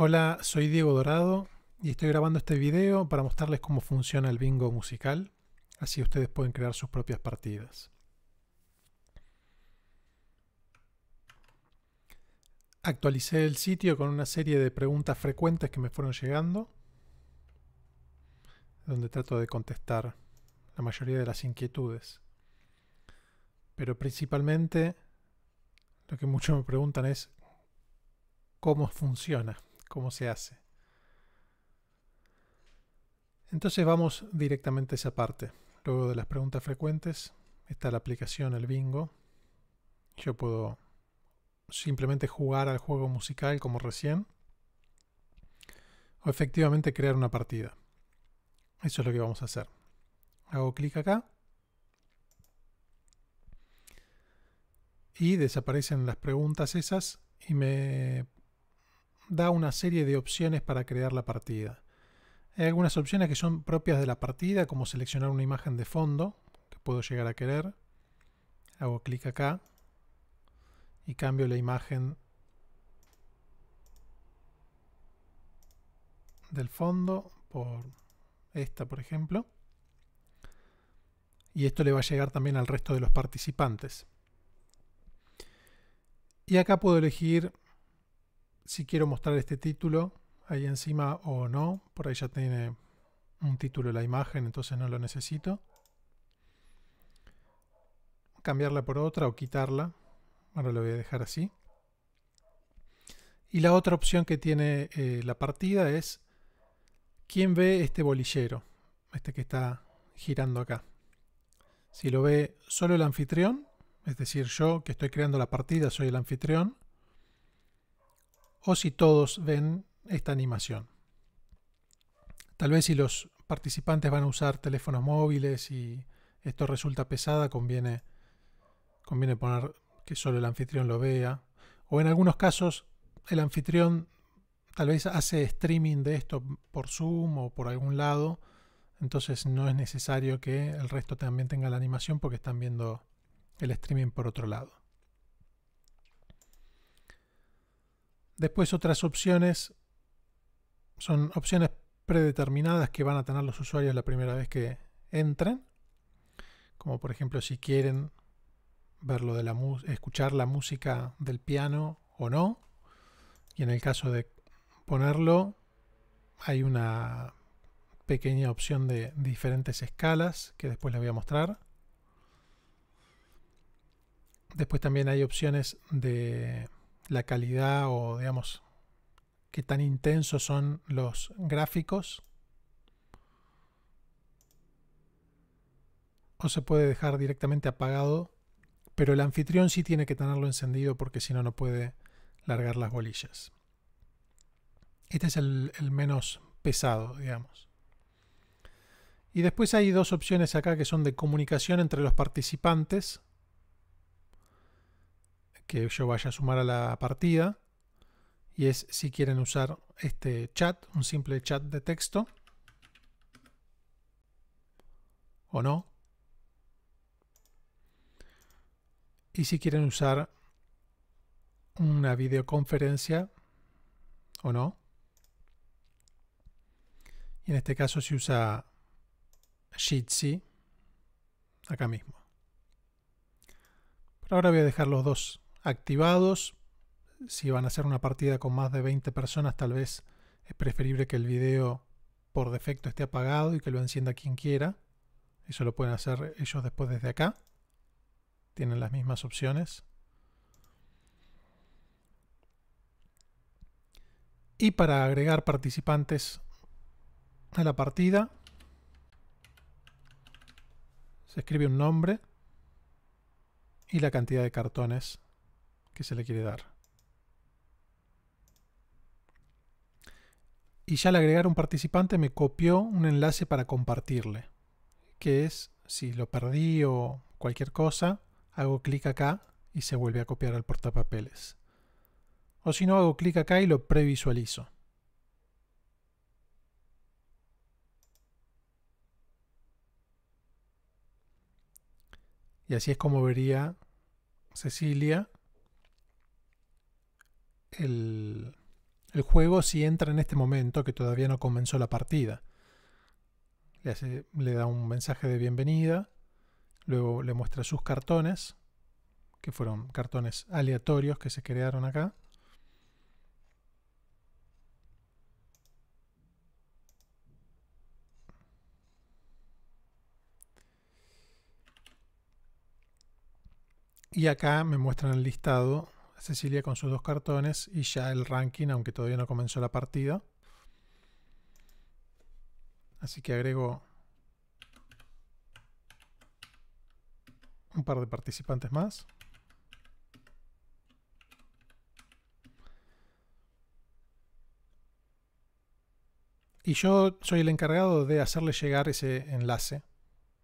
Hola, soy Diego Dorado y estoy grabando este video para mostrarles cómo funciona el bingo musical, así ustedes pueden crear sus propias partidas. Actualicé el sitio con una serie de preguntas frecuentes que me fueron llegando, donde trato de contestar la mayoría de las inquietudes. Pero principalmente lo que muchos me preguntan es cómo funciona cómo se hace. Entonces vamos directamente a esa parte. Luego de las preguntas frecuentes está la aplicación, el bingo. Yo puedo simplemente jugar al juego musical como recién o efectivamente crear una partida. Eso es lo que vamos a hacer. Hago clic acá y desaparecen las preguntas esas y me da una serie de opciones para crear la partida. Hay algunas opciones que son propias de la partida, como seleccionar una imagen de fondo, que puedo llegar a querer. Hago clic acá y cambio la imagen del fondo por esta, por ejemplo. Y esto le va a llegar también al resto de los participantes. Y acá puedo elegir si quiero mostrar este título ahí encima o no. Por ahí ya tiene un título la imagen, entonces no lo necesito. Cambiarla por otra o quitarla. Ahora lo voy a dejar así. Y la otra opción que tiene eh, la partida es quién ve este bolillero, este que está girando acá. Si lo ve solo el anfitrión, es decir, yo que estoy creando la partida soy el anfitrión, o si todos ven esta animación. Tal vez si los participantes van a usar teléfonos móviles y esto resulta pesada, conviene, conviene poner que solo el anfitrión lo vea. O en algunos casos el anfitrión tal vez hace streaming de esto por Zoom o por algún lado. Entonces no es necesario que el resto también tenga la animación porque están viendo el streaming por otro lado. Después otras opciones son opciones predeterminadas que van a tener los usuarios la primera vez que entren. Como por ejemplo si quieren verlo de la escuchar la música del piano o no. Y en el caso de ponerlo, hay una pequeña opción de diferentes escalas que después les voy a mostrar. Después también hay opciones de la calidad o digamos qué tan intensos son los gráficos. O se puede dejar directamente apagado, pero el anfitrión sí tiene que tenerlo encendido porque si no, no puede largar las bolillas. Este es el, el menos pesado, digamos. Y después hay dos opciones acá que son de comunicación entre los participantes que yo vaya a sumar a la partida y es si quieren usar este chat, un simple chat de texto o no. Y si quieren usar una videoconferencia o no. Y en este caso se usa Jitsi acá mismo. pero ahora voy a dejar los dos activados. Si van a hacer una partida con más de 20 personas, tal vez es preferible que el video por defecto esté apagado y que lo encienda quien quiera. Eso lo pueden hacer ellos después desde acá. Tienen las mismas opciones. Y para agregar participantes a la partida, se escribe un nombre y la cantidad de cartones que se le quiere dar. Y ya al agregar un participante me copió un enlace para compartirle, que es si lo perdí o cualquier cosa, hago clic acá y se vuelve a copiar al portapapeles. O si no, hago clic acá y lo previsualizo. Y así es como vería Cecilia el, juego si entra en este momento que todavía no comenzó la partida. Le, le, da un mensaje de bienvenida, luego le muestra sus cartones, que fueron cartones aleatorios que se crearon acá. Y acá me muestran el listado Cecilia con sus dos cartones y ya el ranking, aunque todavía no comenzó la partida. Así que agrego un par de participantes más. Y yo soy el encargado de hacerle llegar ese enlace,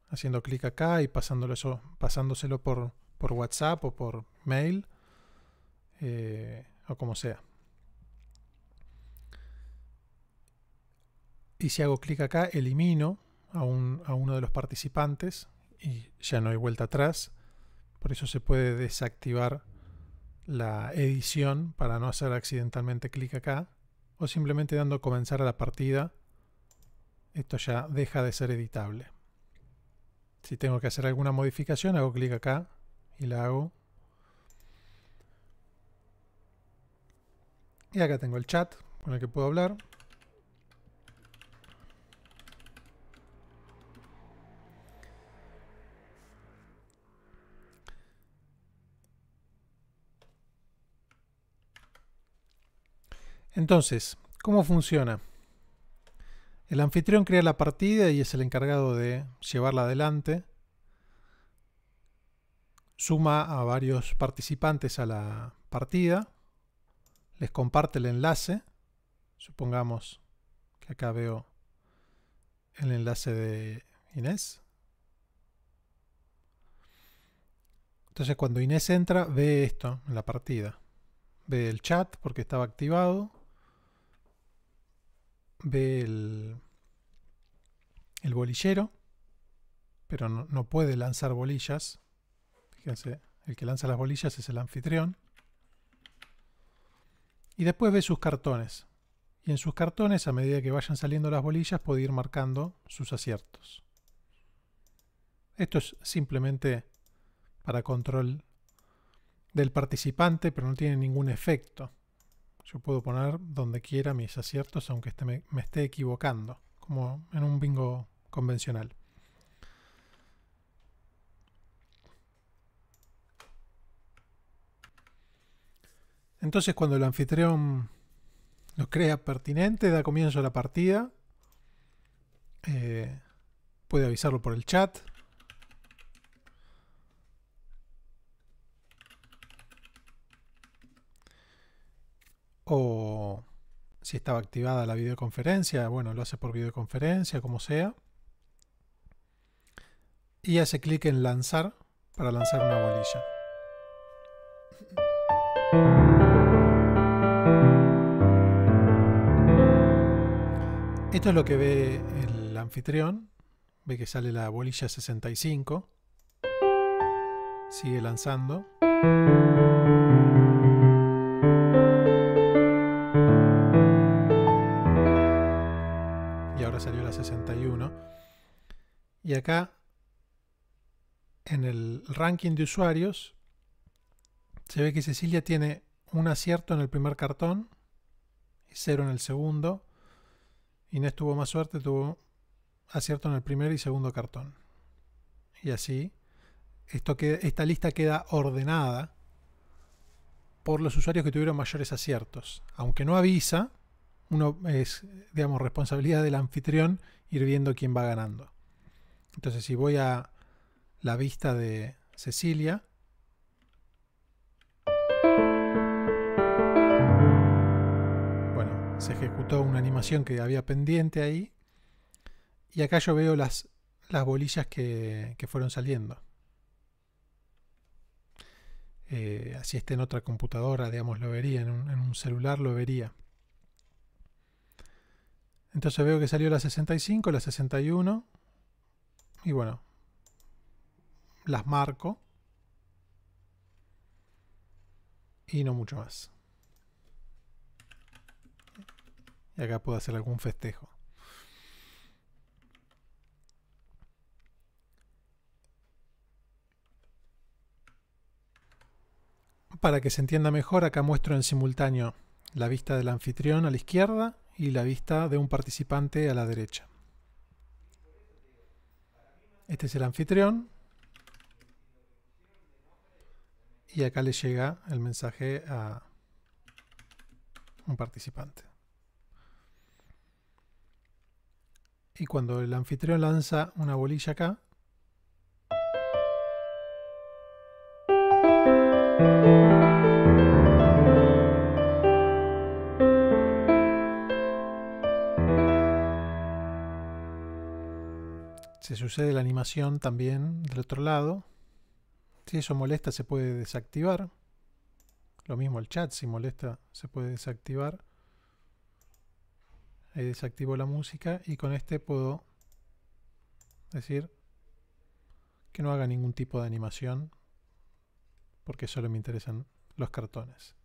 haciendo clic acá y pasándolo pasándoselo por, por WhatsApp o por mail eh, o como sea. Y si hago clic acá, elimino a uno de los participantes y ya no hay vuelta atrás. Por eso se puede desactivar la edición para no hacer accidentalmente clic acá. O simplemente dando comenzar a la partida, esto ya deja de ser editable. Si tengo que hacer alguna modificación, hago clic acá y la hago Y acá tengo el chat con el que puedo hablar. Entonces, ¿cómo funciona? El anfitrión crea la partida y es el encargado de llevarla adelante. Suma a varios participantes a la partida les comparte el enlace. Supongamos que acá veo el enlace de Inés. Entonces cuando Inés entra ve esto en la partida. Ve el chat porque estaba activado. Ve el, el bolillero. Pero no, no puede lanzar bolillas. Fíjense, el que lanza las bolillas es el anfitrión. Y después ve sus cartones. Y en sus cartones, a medida que vayan saliendo las bolillas, puede ir marcando sus aciertos. Esto es simplemente para control del participante, pero no tiene ningún efecto. Yo puedo poner donde quiera mis aciertos, aunque me esté equivocando, como en un bingo convencional. Entonces cuando el anfitrión lo crea pertinente, da comienzo a la partida. Eh, puede avisarlo por el chat. O si estaba activada la videoconferencia, bueno, lo hace por videoconferencia, como sea. Y hace clic en lanzar para lanzar una bolilla. Esto es lo que ve el anfitrión. Ve que sale la bolilla 65. Sigue lanzando. Y ahora salió la 61. Y acá, en el ranking de usuarios, se ve que Cecilia tiene un acierto en el primer cartón y cero en el segundo Inés tuvo más suerte, tuvo acierto en el primer y segundo cartón. Y así, esto que, esta lista queda ordenada por los usuarios que tuvieron mayores aciertos. Aunque no avisa, uno es, digamos, responsabilidad del anfitrión ir viendo quién va ganando. Entonces, si voy a la vista de Cecilia, se ejecutó una animación que había pendiente ahí. Y acá yo veo las, las bolillas que, fueron saliendo. Eh, así está en otra computadora, digamos, lo vería, en un, celular lo vería. Entonces veo que salió la 65, la 61, y bueno, las marco, y no mucho más. Y acá puedo hacer algún festejo. Para que se entienda mejor, acá muestro en simultáneo la vista del anfitrión a la izquierda y la vista de un participante a la derecha. Este es el anfitrión. Y acá le llega el mensaje a un participante. y cuando el anfitrión lanza una bolilla acá, se sucede la animación también del otro lado. Si eso molesta se puede desactivar. Lo mismo el chat, si molesta se puede desactivar. Ahí desactivo la música y con este puedo decir que no haga ningún tipo de animación porque solo me interesan los cartones.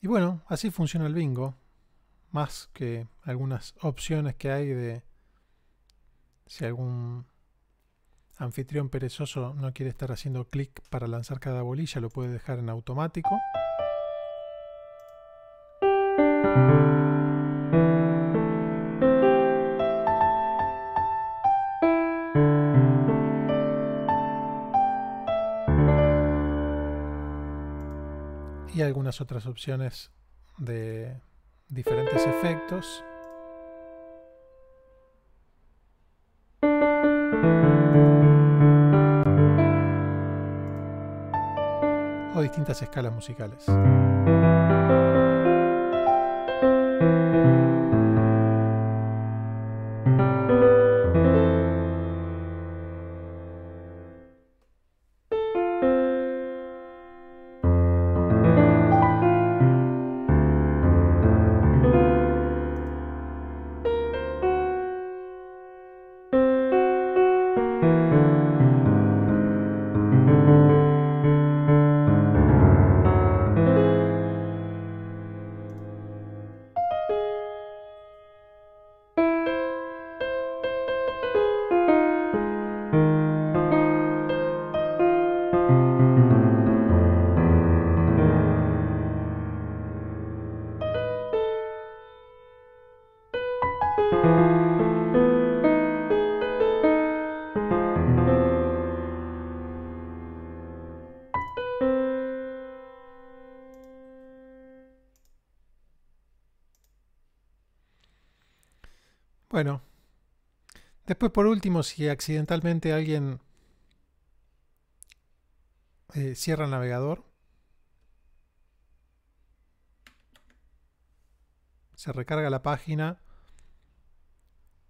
Y bueno, así funciona el bingo, más que algunas opciones que hay de si algún anfitrión perezoso no quiere estar haciendo clic para lanzar cada bolilla, lo puede dejar en automático. y algunas otras opciones de diferentes efectos. escalas musicales. Bueno. Después, por último, si accidentalmente alguien eh, cierra el navegador, se recarga la página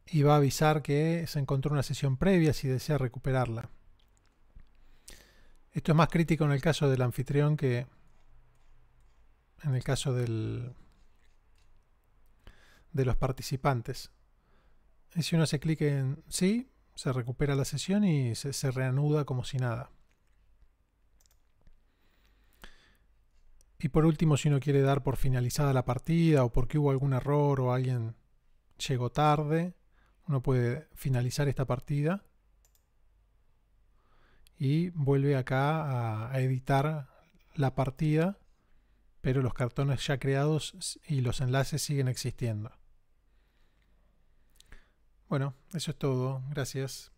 y va a avisar que se encontró una sesión previa si desea recuperarla. Esto es más crítico en el caso del anfitrión que en el caso del, de los participantes. Y si uno hace clic en sí, se recupera la sesión y se, reanuda como si nada. Y por último, si uno quiere dar por finalizada la partida o porque hubo algún error o alguien llegó tarde, uno puede finalizar esta partida y vuelve acá a, editar la partida, pero los cartones ya creados y los enlaces siguen existiendo. Bueno, eso es todo. Gracias.